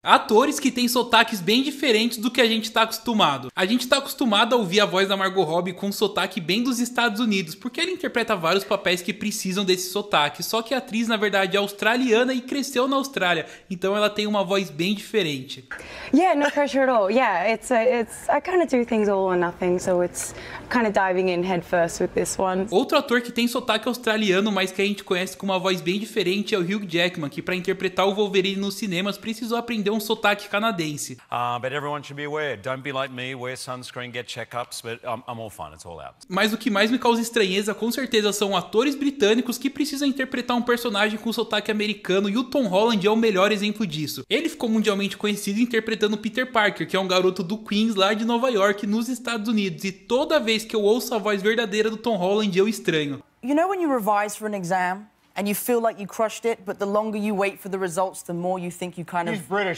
Atores que têm sotaques bem diferentes do que a gente está acostumado. A gente está acostumado a ouvir a voz da Margot Robbie com um sotaque bem dos Estados Unidos, porque ela interpreta vários papéis que precisam desse sotaque. Só que a atriz, na verdade, é australiana e cresceu na Austrália, então ela tem uma voz bem diferente. Yeah, no pressure at all. Yeah, it's a, it's I kind of do things all or nothing, so it's kind of diving in with this one. Outro ator que tem sotaque australiano, mas que a gente conhece com uma voz bem diferente é o Hugh Jackman, que para interpretar o Wolverine nos cinemas precisou aprender deu um sotaque canadense. Uh, but everyone should be aware, don't be like me, wear sunscreen, get checkups, but I'm, I'm all fine, it's all out. Mas o que mais me causa estranheza com certeza são atores britânicos que precisam interpretar um personagem com sotaque americano e o Tom Holland é o melhor exemplo disso. Ele ficou mundialmente conhecido interpretando Peter Parker, que é um garoto do Queens lá de Nova York, nos Estados Unidos, e toda vez que eu ouço a voz verdadeira do Tom Holland eu estranho. You know when you revise for an exam and you feel like you crushed it, but the longer you wait for the results, the more you think you kind of He's British.